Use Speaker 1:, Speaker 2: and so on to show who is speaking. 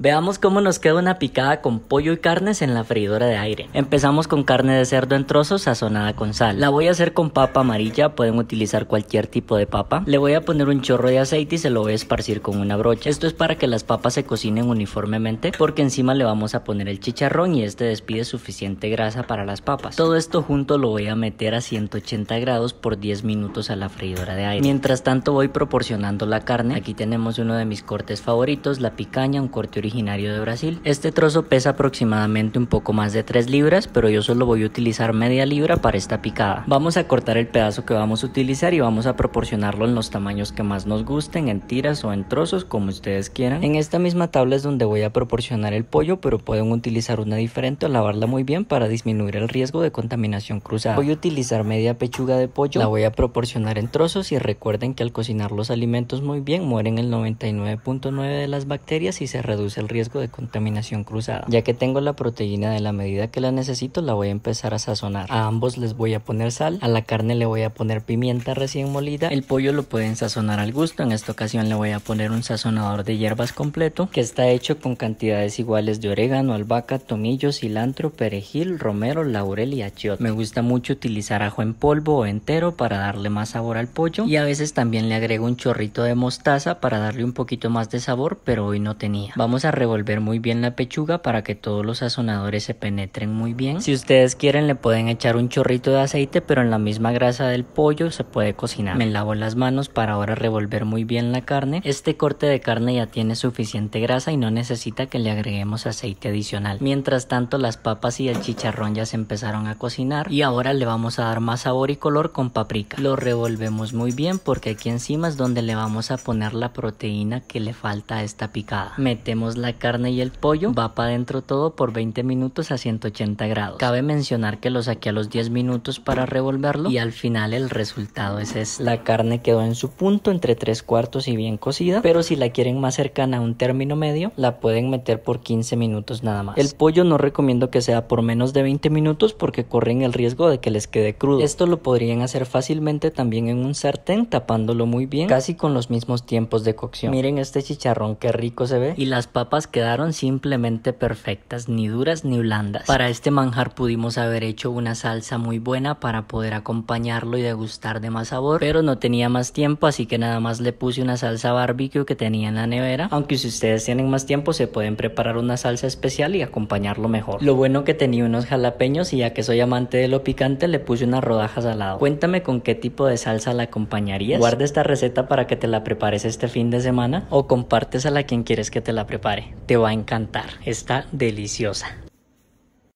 Speaker 1: Veamos cómo nos queda una picada con pollo y carnes en la freidora de aire. Empezamos con carne de cerdo en trozos sazonada con sal. La voy a hacer con papa amarilla, pueden utilizar cualquier tipo de papa. Le voy a poner un chorro de aceite y se lo voy a esparcir con una brocha. Esto es para que las papas se cocinen uniformemente porque encima le vamos a poner el chicharrón y este despide suficiente grasa para las papas. Todo esto junto lo voy a meter a 180 grados por 10 minutos a la freidora de aire. Mientras tanto voy proporcionando la carne. Aquí tenemos uno de mis cortes favoritos, la picaña, un corte original originario de Brasil. Este trozo pesa aproximadamente un poco más de 3 libras, pero yo solo voy a utilizar media libra para esta picada. Vamos a cortar el pedazo que vamos a utilizar y vamos a proporcionarlo en los tamaños que más nos gusten, en tiras o en trozos, como ustedes quieran. En esta misma tabla es donde voy a proporcionar el pollo, pero pueden utilizar una diferente o lavarla muy bien para disminuir el riesgo de contaminación cruzada. Voy a utilizar media pechuga de pollo, la voy a proporcionar en trozos y recuerden que al cocinar los alimentos muy bien mueren el 99.9 de las bacterias y se reduce el riesgo de contaminación cruzada. Ya que tengo la proteína de la medida que la necesito, la voy a empezar a sazonar. A ambos les voy a poner sal, a la carne le voy a poner pimienta recién molida, el pollo lo pueden sazonar al gusto, en esta ocasión le voy a poner un sazonador de hierbas completo que está hecho con cantidades iguales de orégano, albahaca, tomillo, cilantro, perejil, romero, laurel y achiote. Me gusta mucho utilizar ajo en polvo o entero para darle más sabor al pollo y a veces también le agrego un chorrito de mostaza para darle un poquito más de sabor, pero hoy no tenía. Vamos a revolver muy bien la pechuga para que todos los sazonadores se penetren muy bien. Si ustedes quieren le pueden echar un chorrito de aceite, pero en la misma grasa del pollo se puede cocinar. Me lavo las manos para ahora revolver muy bien la carne. Este corte de carne ya tiene suficiente grasa y no necesita que le agreguemos aceite adicional. Mientras tanto las papas y el chicharrón ya se empezaron a cocinar y ahora le vamos a dar más sabor y color con paprika. Lo revolvemos muy bien porque aquí encima es donde le vamos a poner la proteína que le falta a esta picada. Metemos la carne y el pollo, va para adentro todo por 20 minutos a 180 grados. Cabe mencionar que lo saqué a los 10 minutos para revolverlo y al final el resultado es este. La carne quedó en su punto entre 3 cuartos y bien cocida, pero si la quieren más cercana a un término medio, la pueden meter por 15 minutos nada más. El pollo no recomiendo que sea por menos de 20 minutos porque corren el riesgo de que les quede crudo. Esto lo podrían hacer fácilmente también en un sartén tapándolo muy bien, casi con los mismos tiempos de cocción. Miren este chicharrón que rico se ve y las papas quedaron simplemente perfectas, ni duras ni blandas. Para este manjar pudimos haber hecho una salsa muy buena para poder acompañarlo y degustar de más sabor, pero no tenía más tiempo, así que nada más le puse una salsa barbecue que tenía en la nevera, aunque si ustedes tienen más tiempo se pueden preparar una salsa especial y acompañarlo mejor. Lo bueno que tenía unos jalapeños y ya que soy amante de lo picante le puse unas rodajas al lado. Cuéntame con qué tipo de salsa la acompañarías. Guarda esta receta para que te la prepares este fin de semana o compártela a quien quieres que te la prepare. Te va a encantar. Está deliciosa.